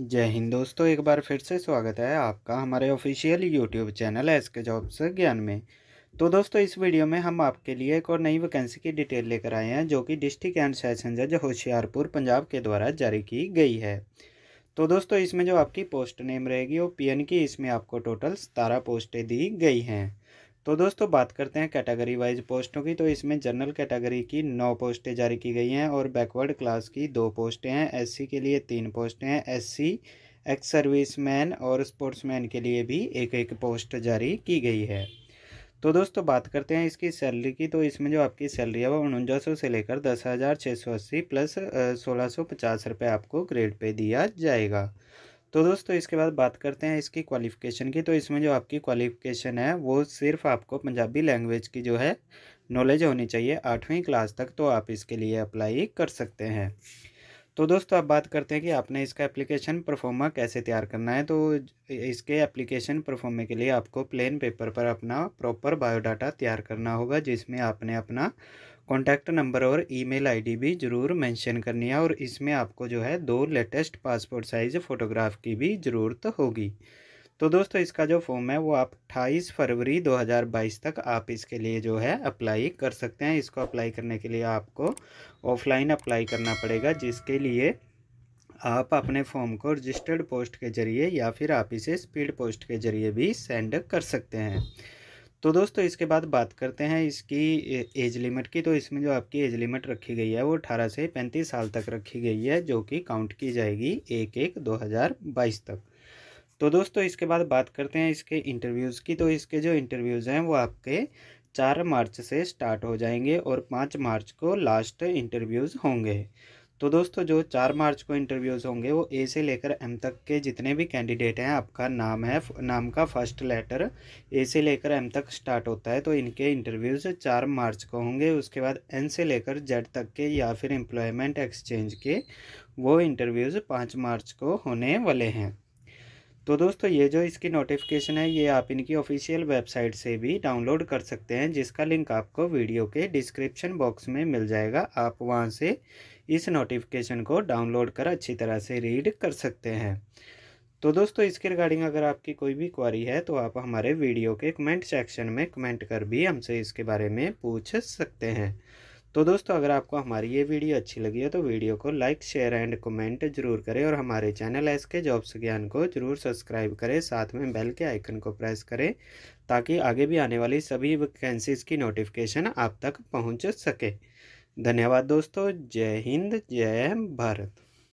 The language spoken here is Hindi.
जय हिंद दोस्तों एक बार फिर से स्वागत है आपका हमारे official YouTube channel S K jobs ज्ञान में तो दोस्तों इस वीडियो में हम आपके लिए एक और नई वैकेंसी की डिटेल लेकर आए हैं जो कि डिस्ट्रिक्ट एंड सेशन जज होशियारपुर पंजाब के द्वारा जारी की गई है तो दोस्तों इसमें जो आपकी पोस्ट नेम रहेगी वो पी की इसमें आपको टोटल सतारह पोस्टें दी गई हैं तो दोस्तों बात करते हैं कैटेगरी वाइज पोस्टों की तो इसमें जनरल कैटेगरी की नौ पोस्टें जारी की गई हैं और बैकवर्ड क्लास की दो पोस्टें हैं एससी के लिए तीन पोस्टें हैं एससी एक्स सर्विसमैन और स्पोर्ट्समैन के लिए भी एक एक पोस्ट जारी की गई है तो दोस्तों बात करते हैं इसकी सैलरी की तो इसमें जो आपकी सैलरी है वो उनंजा सौ से लेकर दस हज़ार छः सौ अस्सी प्लस सोलह सौ पचास रुपये आपको ग्रेड पे दिया जाएगा तो दोस्तों इसके बाद बात करते हैं इसकी क्वालिफ़िकेशन की तो इसमें जो आपकी क्वालिफ़िकेशन है वो सिर्फ आपको पंजाबी लैंग्वेज की जो है नॉलेज होनी चाहिए आठवीं क्लास तक तो आप इसके लिए अप्लाई कर सकते हैं तो दोस्तों अब बात करते हैं कि आपने इसका एप्लीकेशन परफॉर्मा कैसे तैयार करना है तो इसके एप्लीकेशन परफॉर्मे के लिए आपको प्लेन पेपर पर अपना प्रॉपर बायोडाटा तैयार करना होगा जिसमें आपने अपना कॉन्टैक्ट नंबर और ईमेल आईडी भी ज़रूर मेंशन करनी है और इसमें आपको जो है दो लेटेस्ट पासपोर्ट साइज़ फ़ोटोग्राफ की भी ज़रूरत होगी तो दोस्तों इसका जो फॉर्म है वो आप 28 फरवरी 2022 तक आप इसके लिए जो है अप्लाई कर सकते हैं इसको अप्लाई करने के लिए आपको ऑफलाइन अप्लाई करना पड़ेगा जिसके लिए आप अपने फॉर्म को रजिस्टर्ड पोस्ट के ज़रिए या फिर आप इसे स्पीड पोस्ट के ज़रिए भी सेंड कर सकते हैं तो दोस्तों इसके बाद बात करते हैं इसकी एज लिमिट की तो इसमें जो आपकी एज लिमिट रखी गई है वो 18 से 35 साल तक रखी गई है जो कि काउंट की जाएगी एक एक 2022 तक तो दोस्तों इसके बाद बात करते हैं इसके इंटरव्यूज़ की तो इसके जो इंटरव्यूज़ हैं वो आपके चार मार्च से स्टार्ट हो जाएंगे और पाँच मार्च को लास्ट इंटरव्यूज़ होंगे तो दोस्तों जो चार मार्च को इंटरव्यूज़ होंगे वो ए से लेकर एम तक के जितने भी कैंडिडेट हैं आपका नाम है नाम का फर्स्ट लेटर ए से लेकर एम तक स्टार्ट होता है तो इनके इंटरव्यूज़ चार मार्च को होंगे उसके बाद एन से लेकर जेड तक के या फिर एम्प्लॉयमेंट एक्सचेंज के वो इंटरव्यूज़ पाँच मार्च को होने वाले हैं तो दोस्तों ये जो इसकी नोटिफिकेशन है ये आप इनकी ऑफिशियल वेबसाइट से भी डाउनलोड कर सकते हैं जिसका लिंक आपको वीडियो के डिस्क्रिप्शन बॉक्स में मिल जाएगा आप वहाँ से इस नोटिफिकेशन को डाउनलोड कर अच्छी तरह से रीड कर सकते हैं तो दोस्तों इसके रिगार्डिंग अगर आपकी कोई भी क्वारी है तो आप हमारे वीडियो के कमेंट सेक्शन में कमेंट कर भी हमसे इसके बारे में पूछ सकते हैं तो दोस्तों अगर आपको हमारी ये वीडियो अच्छी लगी है तो वीडियो को लाइक शेयर एंड कमेंट जरूर करें और हमारे चैनल एस के जॉब्स ज्ञान को जरूर सब्सक्राइब करें साथ में बेल के आइकन को प्रेस करें ताकि आगे भी आने वाली सभी वैकेंसीज की नोटिफिकेशन आप तक पहुँच सके धन्यवाद दोस्तों जय हिंद जय भारत